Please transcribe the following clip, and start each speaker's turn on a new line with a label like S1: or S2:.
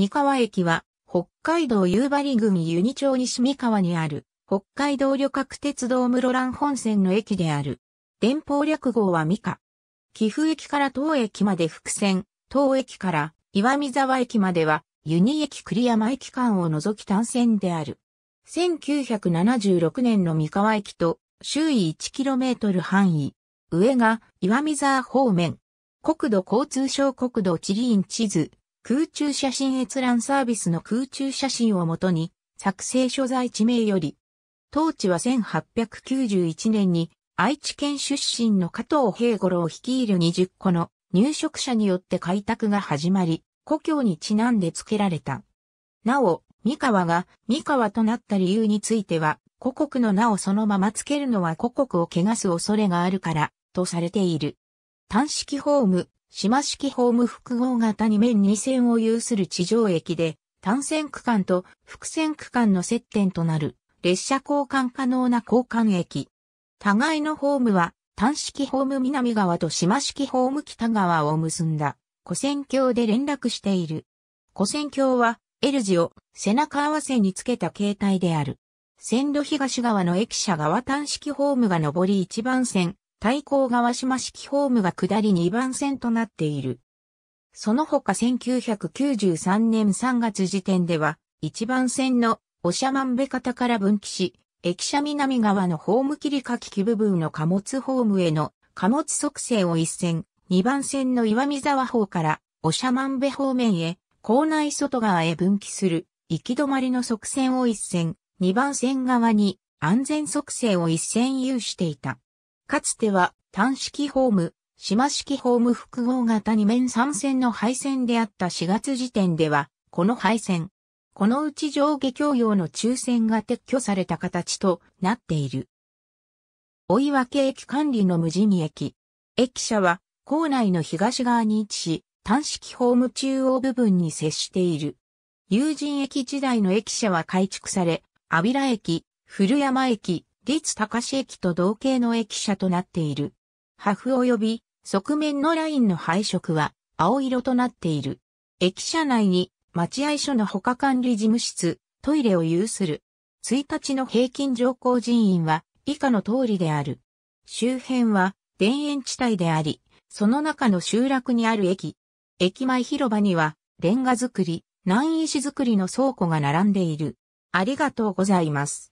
S1: 三河駅は、北海道夕張組湯仁町西三河にある、北海道旅客鉄道室蘭本線の駅である。電報略号は三河。岐阜駅から当駅まで伏線、当駅から岩見沢駅までは、湯仁駅栗山駅間を除き単線である。1976年の三河駅と、周囲 1km 範囲。上が岩見沢方面。国土交通省国土地理院地図。空中写真閲覧サービスの空中写真をもとに、作成所在地名より、当地は1891年に愛知県出身の加藤平五郎率いる20個の入植者によって開拓が始まり、故郷にちなんで付けられた。なお、三河が三河となった理由については、故国の名をそのまま付けるのは故国を汚す恐れがあるから、とされている。単式ホーム、島式ホーム複合型に面2線を有する地上駅で、単線区間と複線区間の接点となる列車交換可能な交換駅。互いのホームは単式ホーム南側と島式ホーム北側を結んだ古線橋で連絡している。古線橋は L 字を背中合わせにつけた形態である。線路東側の駅舎側単式ホームが上り一番線、対抗川島式ホームが下り2番線となっている。その他1993年3月時点では、1番線のおしゃまんべ方から分岐し、駅舎南側のホーム切り書き機部分の貨物ホームへの貨物促成を一線、2番線の岩見沢方からおしゃまんべ方面へ、校内外側へ分岐する、行き止まりの側線を一線、2番線側に安全促成を一線有していた。かつては単式ホーム、島式ホーム複合型2面3線の配線であった4月時点では、この配線。このうち上下共用の抽選が撤去された形となっている。追い分け駅管理の無人駅。駅舎は校内の東側に位置し、単式ホーム中央部分に接している。友人駅時代の駅舎は改築され、阿比良駅、古山駅、立高市駅と同型の駅舎となっている。破風及び側面のラインの配色は青色となっている。駅舎内に待合所の保管管理事務室、トイレを有する。1日の平均乗降人員は以下の通りである。周辺は田園地帯であり、その中の集落にある駅。駅前広場にはレンガ作り、南石造りの倉庫が並んでいる。ありがとうございます。